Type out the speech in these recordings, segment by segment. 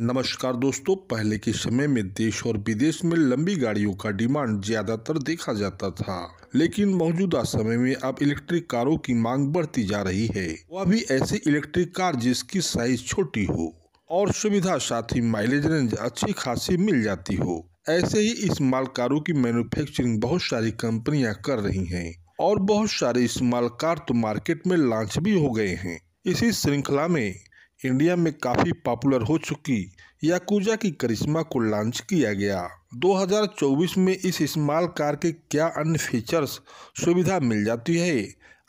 नमस्कार दोस्तों पहले के समय में देश और विदेश में लंबी गाड़ियों का डिमांड ज्यादातर देखा जाता था लेकिन मौजूदा समय में अब इलेक्ट्रिक कारों की मांग बढ़ती जा रही है वह भी ऐसी इलेक्ट्रिक कार जिसकी साइज छोटी हो और सुविधा साथ ही माइलेज रेंज अच्छी खासी मिल जाती हो ऐसे ही इस माल कारों की मैन्युफैक्चरिंग बहुत सारी कंपनियां कर रही हैं और बहुत सारे इस माल कार तो मार्केट में लॉन्च भी हो गए हैं इसी श्रृंखला में इंडिया में काफ़ी पॉपुलर हो चुकी याकूजा की करिश्मा को लॉन्च किया गया 2024 में इस स्मॉल कार के क्या अन्य फीचर्स सुविधा मिल जाती है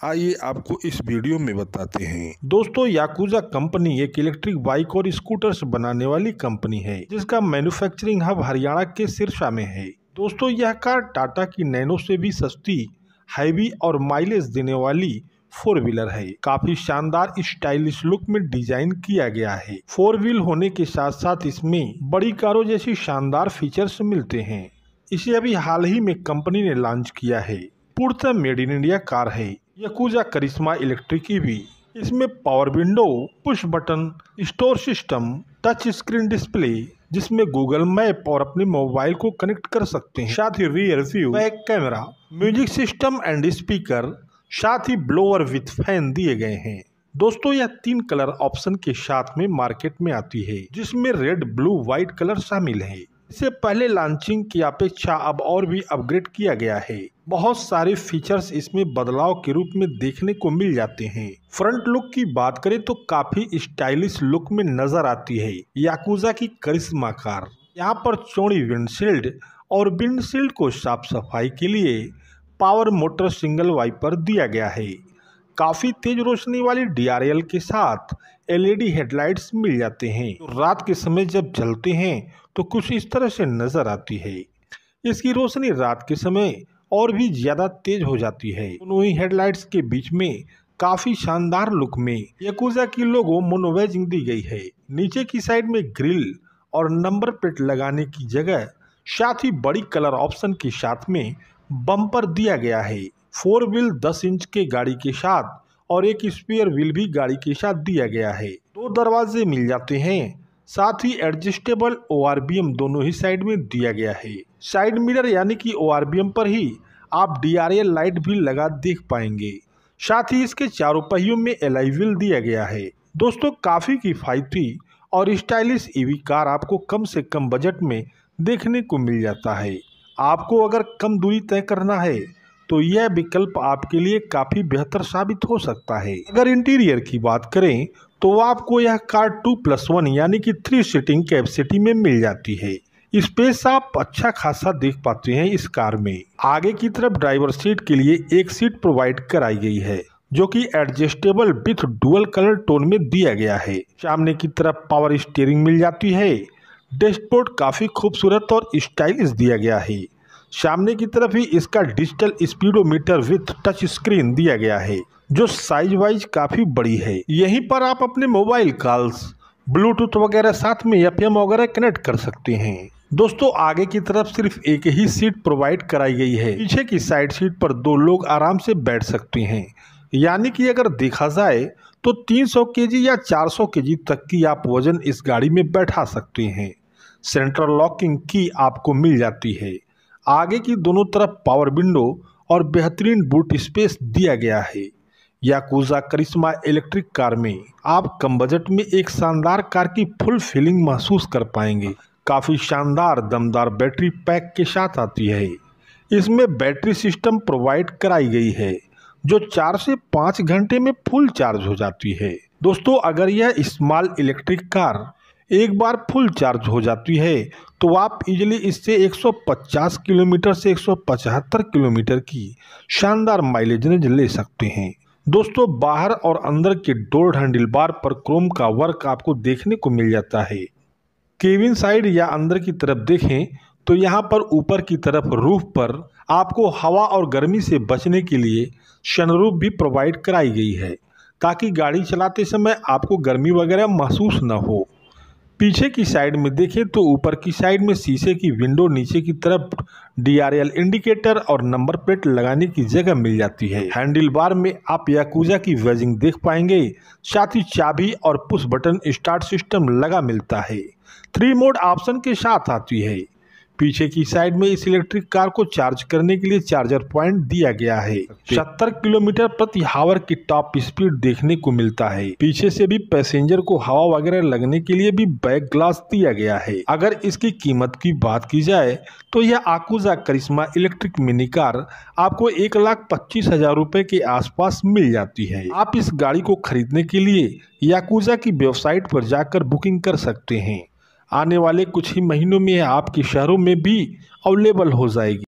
आइए आपको इस वीडियो में बताते हैं दोस्तों याकूजा कंपनी एक इलेक्ट्रिक बाइक और स्कूटर्स बनाने वाली कंपनी है जिसका मैन्युफैक्चरिंग हब हरियाणा के सिरसा में है दोस्तों यह कार टाटा की नैनो से भी सस्ती हैवी और माइलेज देने वाली फोर व्हीलर है काफी शानदार स्टाइलिश लुक में डिजाइन किया गया है फोर व्हील होने के साथ साथ इसमें बड़ी कारों जैसी शानदार फीचर्स मिलते हैं इसे अभी हाल ही में कंपनी ने लॉन्च किया है पूर्णतः मेड इन इंडिया कार है यकूजा करिश्मा इलेक्ट्रिक भी e इसमें power window push button store system touch screen display जिसमें गूगल मैप और अपने मोबाइल को कनेक्ट कर सकते हैं साथ ही rear view back camera music system and speaker साथ ही ब्लोअर विथ फैन दिए गए हैं दोस्तों यह तीन कलर ऑप्शन के साथ में मार्केट में आती है जिसमें रेड ब्लू व्हाइट कलर शामिल है इसे पहले लॉन्चिंग की अपेक्षा अब और भी अपग्रेड किया गया है बहुत सारे फीचर्स इसमें बदलाव के रूप में देखने को मिल जाते हैं फ्रंट लुक की बात करें तो काफी स्टाइलिश लुक में नजर आती है याकूजा की करिश्मा कार यहाँ पर चौड़ी विंडशील्ड और विंडशील्ड को साफ सफाई के लिए पावर मोटर सिंगल वाइपर दिया गया है काफ़ी तेज रोशनी वाली डीआरएल के साथ एलईडी e हेडलाइट्स मिल जाते हैं तो रात के समय जब जलते हैं तो कुछ इस तरह से नज़र आती है इसकी रोशनी रात के समय और भी ज़्यादा तेज हो जाती है दोनों ही हेडलाइट्स के बीच में काफ़ी शानदार लुक में यकूजा की लोगो मोनोवेजिंग दी गई है नीचे की साइड में ग्रिल और नंबर प्लेट लगाने की जगह साथ ही बड़ी कलर ऑप्शन के साथ में बम्पर दिया गया है फोर व्हील दस इंच के गाड़ी के साथ और एक स्पेयर व्हील भी गाड़ी के साथ दिया गया है दो दरवाजे मिल जाते हैं साथ ही एडजस्टेबल ओ दोनों ही साइड में दिया गया है साइड मिरर यानी कि ओ पर ही आप डी लाइट भी लगा देख पाएंगे साथ ही इसके चारों पहियों में एल व्हील दिया गया है दोस्तों काफ़ी किफ़ायती और स्टाइलिश ईवी e कार आपको कम से कम बजट में देखने को मिल जाता है आपको अगर कम दूरी तय करना है तो यह विकल्प आपके लिए काफ़ी बेहतर साबित हो सकता है अगर इंटीरियर की बात करें तो आपको यह कार टू प्लस वन यानी कि थ्री सीटिंग कैपेसिटी में मिल जाती है स्पेस आप अच्छा खासा देख पाते हैं इस कार में आगे की तरफ ड्राइवर सीट के लिए एक सीट प्रोवाइड कराई गई है जो कि adjustable with dual colour tone में दिया गया है सामने की तरफ पावर स्टीयरिंग मिल जाती है डैशबोर्ड काफ़ी खूबसूरत और स्टाइलिश दिया गया है सामने की तरफ ही इसका digital speedometer with touch screen दिया गया है जो साइज वाइज काफ़ी बड़ी है यहीं पर आप अपने मोबाइल कॉल्स ब्लूटूथ वगैरह साथ में एफ वगैरह कनेक्ट कर सकते हैं दोस्तों आगे की तरफ सिर्फ एक ही सीट प्रोवाइड कराई गई है पीछे की साइड सीट पर दो लोग आराम से बैठ सकते हैं यानी कि अगर देखा जाए तो 300 केजी या 400 केजी तक की आप वजन इस गाड़ी में बैठा सकते हैं सेंट्रल लॉकिंग की आपको मिल जाती है आगे की दोनों तरफ पावर विंडो और बेहतरीन बूट स्पेस दिया गया है याकूजा करिश्मा इलेक्ट्रिक कार में आप कम बजट में एक शानदार कार की फुल फीलिंग महसूस कर पाएंगे काफ़ी शानदार दमदार बैटरी पैक के साथ आती है इसमें बैटरी सिस्टम प्रोवाइड कराई गई है जो चार से पाँच घंटे में फुल चार्ज हो जाती है दोस्तों अगर यह स्मॉल इलेक्ट्रिक कार एक बार फुल चार्ज हो जाती है तो आप इजली इससे 150 किलोमीटर से 175 किलोमीटर की शानदार रेंज ले सकते हैं दोस्तों बाहर और अंदर के डोर हैंडल बार पर क्रोम का वर्क आपको देखने को मिल जाता है केविन साइड या अंदर की तरफ देखें तो यहाँ पर ऊपर की तरफ रूफ पर आपको हवा और गर्मी से बचने के लिए शनरूफ भी प्रोवाइड कराई गई है ताकि गाड़ी चलाते समय आपको गर्मी वगैरह महसूस न हो पीछे की साइड में देखें तो ऊपर की साइड में शीशे की विंडो नीचे की तरफ डीआरएल इंडिकेटर और नंबर प्लेट लगाने की जगह मिल जाती है हैंडल बार में आप याकूजा की वेजिंग देख पाएंगे साथ ही चाबी और पुश बटन स्टार्ट सिस्टम लगा मिलता है थ्री मोड ऑप्शन के साथ आती है पीछे की साइड में इस इलेक्ट्रिक कार को चार्ज करने के लिए चार्जर पॉइंट दिया गया है सत्तर किलोमीटर प्रति हावर की टॉप स्पीड देखने को मिलता है पीछे से भी पैसेंजर को हवा वगैरह लगने के लिए भी बैक ग्लास दिया गया है अगर इसकी कीमत की बात की जाए तो यह Yakuza Karishma electric mini car आपको एक लाख पच्चीस हजार रूपए के आसपास मिल जाती है आप इस गाड़ी को खरीदने के लिए याकूजा की वेबसाइट पर जाकर बुकिंग कर सकते हैं आने वाले कुछ ही महीनों में आपके शहरों में भी अवेलेबल हो जाएगी